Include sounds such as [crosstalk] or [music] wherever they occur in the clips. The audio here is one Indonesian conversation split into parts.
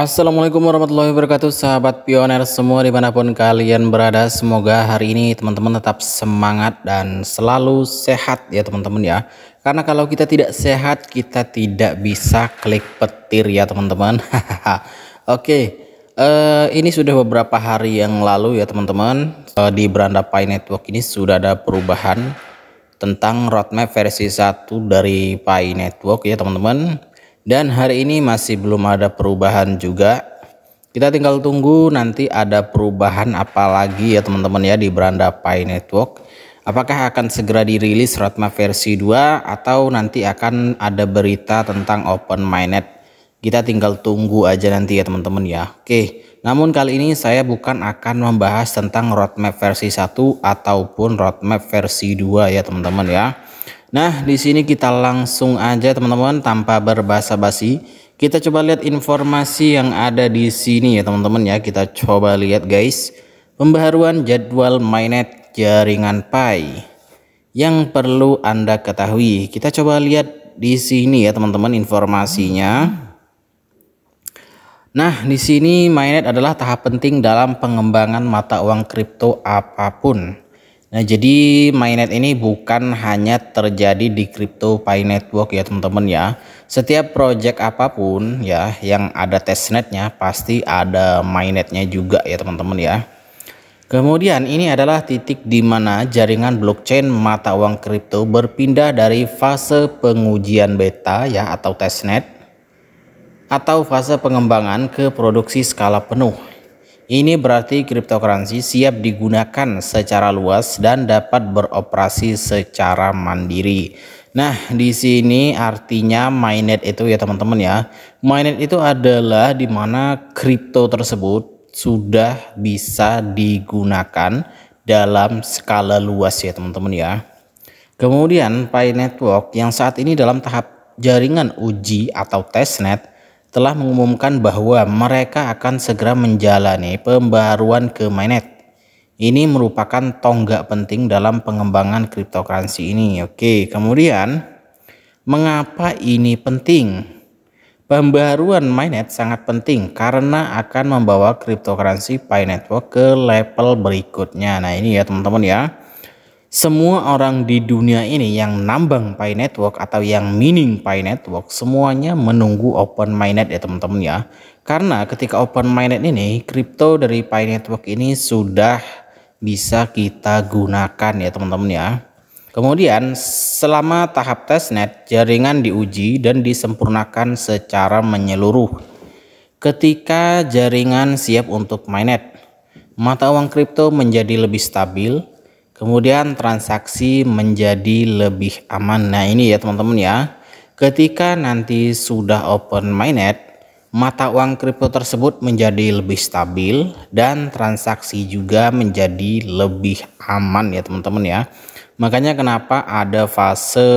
Assalamualaikum warahmatullahi wabarakatuh sahabat pioner semua dimanapun kalian berada semoga hari ini teman-teman tetap semangat dan selalu sehat ya teman-teman ya karena kalau kita tidak sehat kita tidak bisa klik petir ya teman-teman [laughs] oke uh, ini sudah beberapa hari yang lalu ya teman-teman uh, di beranda Pi Network ini sudah ada perubahan tentang roadmap versi 1 dari Pi Network ya teman-teman dan hari ini masih belum ada perubahan juga. Kita tinggal tunggu nanti ada perubahan apa lagi ya teman-teman ya di beranda Pi Network. Apakah akan segera dirilis Ratma versi 2 atau nanti akan ada berita tentang Open Mainnet. Kita tinggal tunggu aja nanti ya teman-teman ya. Oke, namun kali ini saya bukan akan membahas tentang roadmap versi 1 ataupun roadmap versi 2 ya teman-teman ya. Nah, di sini kita langsung aja teman-teman tanpa berbahasa basi Kita coba lihat informasi yang ada di sini ya teman-teman ya. Kita coba lihat guys. Pembaharuan jadwal mainnet jaringan Pi. Yang perlu Anda ketahui. Kita coba lihat di sini ya teman-teman informasinya. Nah, di sini mainnet adalah tahap penting dalam pengembangan mata uang kripto apapun. Nah, jadi mainnet ini bukan hanya terjadi di crypto pay Network ya teman-teman ya. Setiap project apapun ya yang ada testnetnya pasti ada mainnetnya juga ya teman-teman ya. Kemudian ini adalah titik di mana jaringan blockchain mata uang kripto berpindah dari fase pengujian beta ya atau testnet atau fase pengembangan ke produksi skala penuh ini berarti cryptocurrency siap digunakan secara luas dan dapat beroperasi secara mandiri. Nah, di sini artinya mainnet itu ya teman-teman ya. Mainnet itu adalah di mana kripto tersebut sudah bisa digunakan dalam skala luas ya teman-teman ya. Kemudian Pi Network yang saat ini dalam tahap jaringan uji atau testnet telah mengumumkan bahwa mereka akan segera menjalani pembaruan ke mainnet. Ini merupakan tonggak penting dalam pengembangan cryptocurrency ini. Oke, kemudian mengapa ini penting? Pembaruan mainnet sangat penting karena akan membawa cryptocurrency Pi Network ke level berikutnya. Nah ini ya teman-teman ya semua orang di dunia ini yang nambang Pi Network atau yang mining Pi Network semuanya menunggu open mainnet ya teman-teman ya. Karena ketika open mainnet ini kripto dari Pi Network ini sudah bisa kita gunakan ya teman-teman ya. Kemudian selama tahap testnet jaringan diuji dan disempurnakan secara menyeluruh. Ketika jaringan siap untuk mainnet, mata uang kripto menjadi lebih stabil Kemudian transaksi menjadi lebih aman. Nah ini ya teman-teman ya. Ketika nanti sudah open mainnet, mata uang kripto tersebut menjadi lebih stabil dan transaksi juga menjadi lebih aman ya teman-teman ya. Makanya kenapa ada fase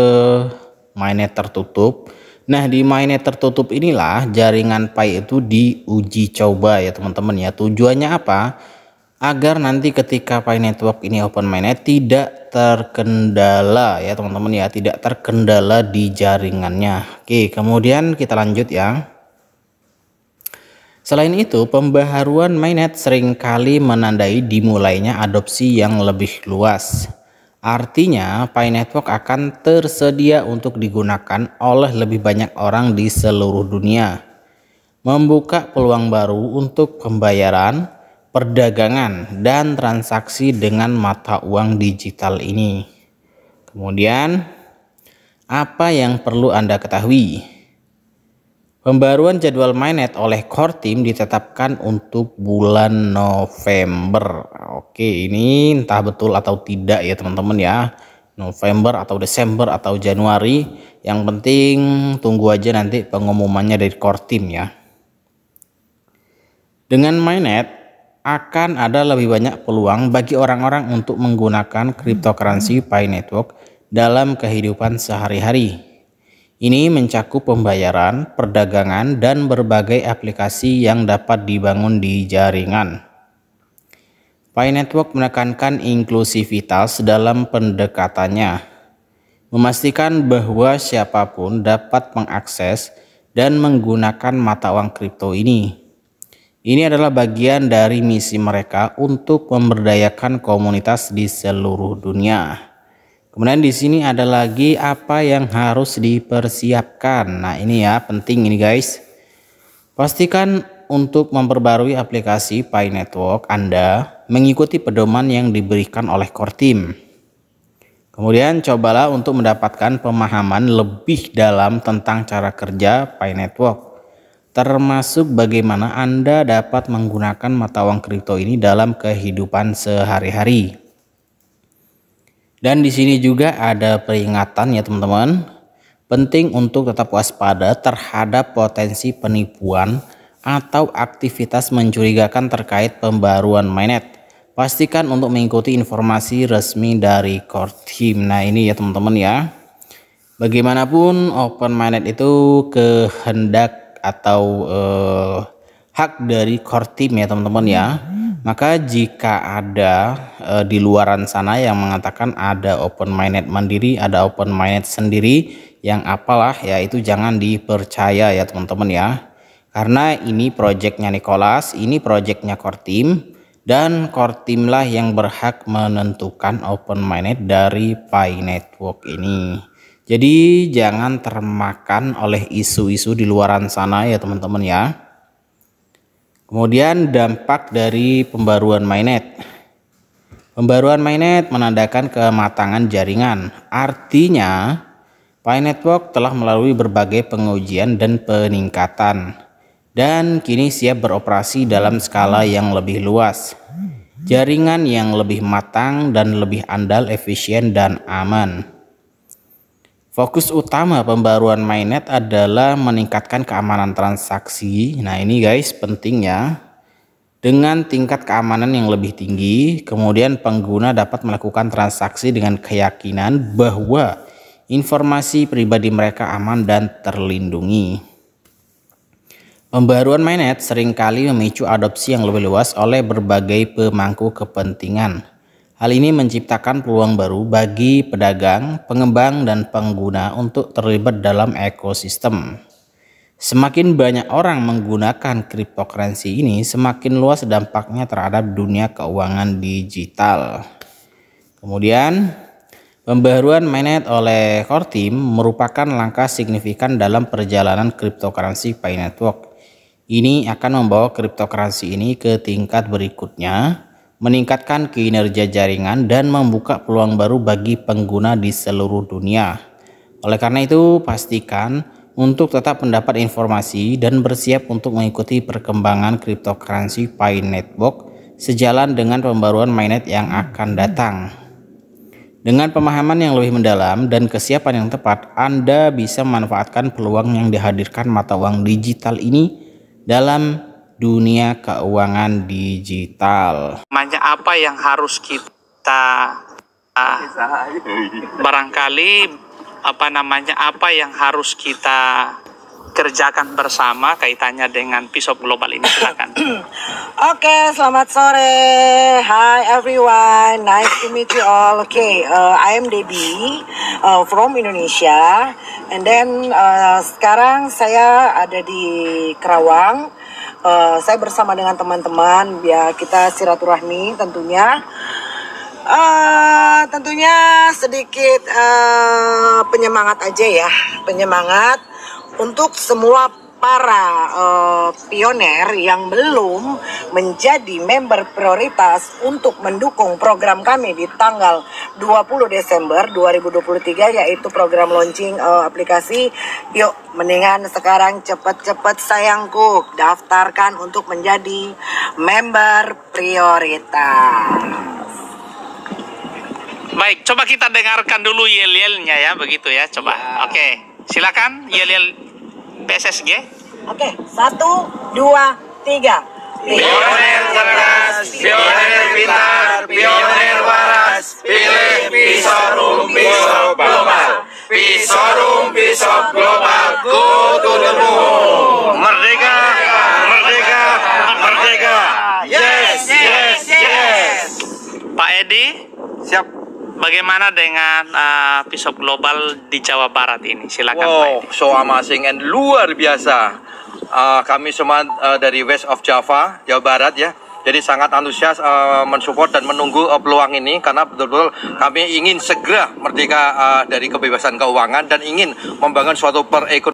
mainnet tertutup. Nah di mainnet tertutup inilah jaringan Pi itu diuji coba ya teman-teman ya. Tujuannya apa? agar nanti ketika Pi Network ini open mainnet tidak terkendala ya teman-teman ya tidak terkendala di jaringannya oke kemudian kita lanjut ya selain itu pembaharuan mainnet seringkali menandai dimulainya adopsi yang lebih luas artinya Pi Network akan tersedia untuk digunakan oleh lebih banyak orang di seluruh dunia membuka peluang baru untuk pembayaran perdagangan dan transaksi dengan mata uang digital ini. Kemudian, apa yang perlu Anda ketahui? Pembaruan jadwal mainnet oleh core team ditetapkan untuk bulan November. Oke, ini entah betul atau tidak ya teman-teman ya. November atau Desember atau Januari. Yang penting tunggu aja nanti pengumumannya dari core team ya. Dengan mainnet, akan ada lebih banyak peluang bagi orang-orang untuk menggunakan cryptocurrency Pi Network dalam kehidupan sehari-hari. Ini mencakup pembayaran, perdagangan, dan berbagai aplikasi yang dapat dibangun di jaringan. Pi Network menekankan inklusivitas dalam pendekatannya, memastikan bahwa siapapun dapat mengakses dan menggunakan mata uang kripto ini. Ini adalah bagian dari misi mereka untuk memberdayakan komunitas di seluruh dunia. Kemudian di sini ada lagi apa yang harus dipersiapkan. Nah, ini ya penting ini guys. Pastikan untuk memperbarui aplikasi Pi Network Anda mengikuti pedoman yang diberikan oleh core team. Kemudian cobalah untuk mendapatkan pemahaman lebih dalam tentang cara kerja Pi Network termasuk bagaimana Anda dapat menggunakan mata uang kripto ini dalam kehidupan sehari-hari. Dan di sini juga ada peringatan ya teman-teman. Penting untuk tetap waspada terhadap potensi penipuan atau aktivitas mencurigakan terkait pembaruan mainnet. Pastikan untuk mengikuti informasi resmi dari core team Nah ini ya teman-teman ya. Bagaimanapun open mainnet itu kehendak atau uh, hak dari core team ya teman-teman ya. Hmm. Maka jika ada uh, di luaran sana yang mengatakan ada open minded mandiri, ada open minded sendiri yang apalah ya itu jangan dipercaya ya teman-teman ya. Karena ini projectnya Nicholas, ini projectnya core team dan core team lah yang berhak menentukan open minded dari Pi Network ini. Jadi jangan termakan oleh isu-isu di luaran sana ya teman-teman ya. Kemudian dampak dari pembaruan mainnet. Pembaruan mainnet menandakan kematangan jaringan. Artinya, Pi Network telah melalui berbagai pengujian dan peningkatan dan kini siap beroperasi dalam skala yang lebih luas. Jaringan yang lebih matang dan lebih andal, efisien dan aman. Fokus utama pembaruan mainnet adalah meningkatkan keamanan transaksi. Nah, ini guys penting ya. Dengan tingkat keamanan yang lebih tinggi, kemudian pengguna dapat melakukan transaksi dengan keyakinan bahwa informasi pribadi mereka aman dan terlindungi. Pembaruan mainnet seringkali memicu adopsi yang lebih luas oleh berbagai pemangku kepentingan. Hal ini menciptakan peluang baru bagi pedagang, pengembang, dan pengguna untuk terlibat dalam ekosistem. Semakin banyak orang menggunakan cryptocurrency ini, semakin luas dampaknya terhadap dunia keuangan digital. Kemudian, pembaruan mainnet oleh core team merupakan langkah signifikan dalam perjalanan cryptocurrency Pi Network. Ini akan membawa cryptocurrency ini ke tingkat berikutnya, meningkatkan kinerja jaringan dan membuka peluang baru bagi pengguna di seluruh dunia. Oleh karena itu, pastikan untuk tetap mendapat informasi dan bersiap untuk mengikuti perkembangan cryptocurrency Pi Network sejalan dengan pembaruan mainnet yang akan datang. Dengan pemahaman yang lebih mendalam dan kesiapan yang tepat, Anda bisa memanfaatkan peluang yang dihadirkan mata uang digital ini dalam dunia keuangan digital. Manja apa yang harus kita uh, barangkali apa namanya apa yang harus kita kerjakan bersama kaitannya dengan pisau Global ini silakan. [coughs] Oke, okay, selamat sore. Hi everyone. Nice to meet you all. Oke, okay, uh, eh, I am Debbie uh, from Indonesia and then uh, sekarang saya ada di Kerawang uh, saya bersama dengan teman-teman ya kita silaturahmi tentunya uh, tentunya sedikit uh, penyemangat aja ya penyemangat untuk semua para uh, pioner yang belum menjadi member prioritas untuk mendukung program kami di tanggal 20 Desember 2023 yaitu program launching uh, aplikasi yuk mendingan sekarang cepet-cepet sayangku daftarkan untuk menjadi member prioritas. Baik, coba kita dengarkan dulu yel-yelnya ya, begitu ya, coba. Ya. Oke, silakan yel-yel PSSG. Oke, satu, dua, tiga. Pioner cerdas, pioner pintar, pioner waras, pilih Pisorum Pisop Global. Pisorum Pisop Global, global. Bagaimana dengan uh, pisau global di Jawa Barat ini? Silakan wow, so amazing and luar biasa. Uh, kami semua uh, dari West of Java, Jawa Barat ya. Jadi sangat antusias uh, mensupport dan menunggu uh, peluang ini karena betul-betul kami ingin segera merdeka uh, dari kebebasan keuangan dan ingin membangun suatu perekonomian